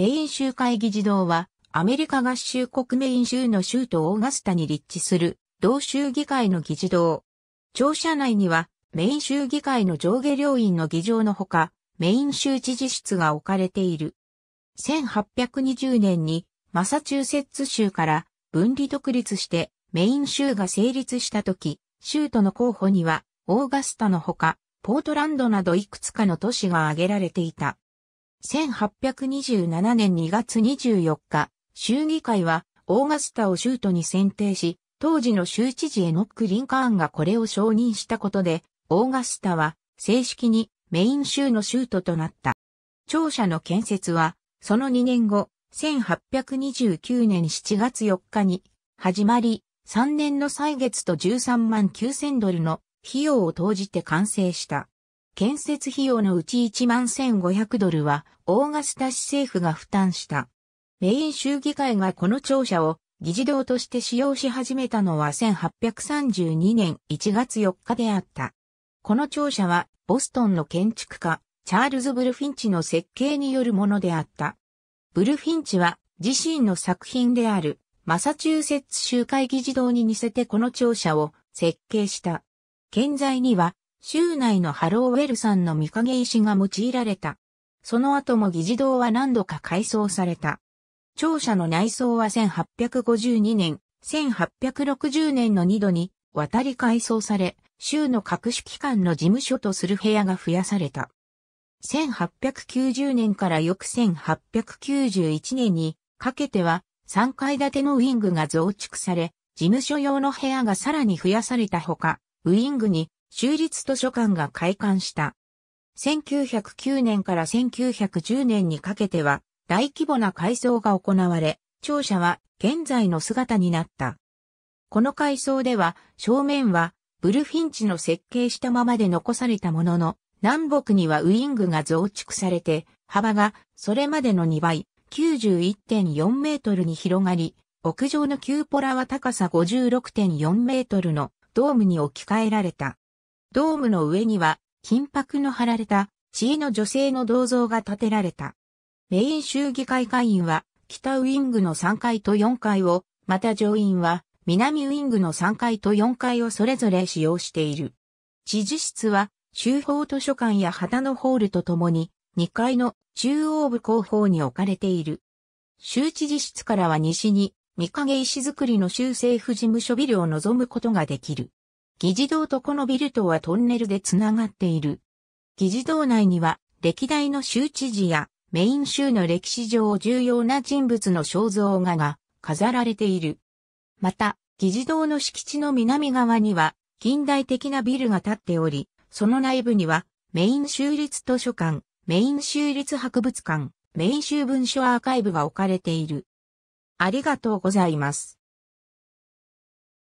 メイン州会議事堂は、アメリカ合衆国メイン州の州都オーガスタに立地する、同州議会の議事堂。庁舎内には、メイン州議会の上下両院の議場のほか、メイン州知事室が置かれている。1820年に、マサチューセッツ州から分離独立してメイン州が成立した時、州都の候補にはオーガスタのほか、ポートランドなどいくつかの都市が挙げられていた。1827年2月24日、衆議会はオーガスタを州都に選定し、当時の州知事エノック・リンカーンがこれを承認したことで、オーガスタは正式にメイン州の州都となった。庁舎の建設は、その2年後、1829年7月4日に始まり、3年の歳月と13万9000ドルの費用を投じて完成した。建設費用のうち1万1500ドルはオーガスタ市政府が負担した。メイン州議会がこの庁舎を議事堂として使用し始めたのは1832年1月4日であった。この庁舎はボストンの建築家、チャールズ・ブルフィンチの設計によるものであった。ブルフィンチは自身の作品であるマサチューセッツ州会議事堂に似せてこの庁舎を設計した。建材には州内のハローウェルさんの御影石が用いられた。その後も議事堂は何度か改装された。庁舎の内装は1852年、1860年の2度に渡り改装され、州の各種機関の事務所とする部屋が増やされた。1890年から翌1891年にかけては3階建てのウィングが増築され、事務所用の部屋がさらに増やされたほか、ウィングに州立図書館が開館した。1909年から1910年にかけては大規模な改装が行われ、庁舎は現在の姿になった。この改装では正面はブルフィンチの設計したままで残されたものの、南北にはウイングが増築されて、幅がそれまでの2倍、91.4メートルに広がり、屋上のキューポラは高さ56.4メートルのドームに置き換えられた。ドームの上には金箔の貼られた地位の女性の銅像が建てられた。メイン州議会会員は北ウィングの3階と4階を、また上院は南ウィングの3階と4階をそれぞれ使用している。知事室は州法図書館や旗のホールとともに2階の中央部後方に置かれている。州知事室からは西に、三影石造りの州政府事務所ビルを望むことができる。議事堂とこのビルとはトンネルでつながっている。議事堂内には、歴代の州知事やメイン州の歴史上重要な人物の肖像画が飾られている。また、議事堂の敷地の南側には近代的なビルが建っており、その内部にはメイン州立図書館、メイン州立博物館、メイン州文書アーカイブが置かれている。ありがとうございます。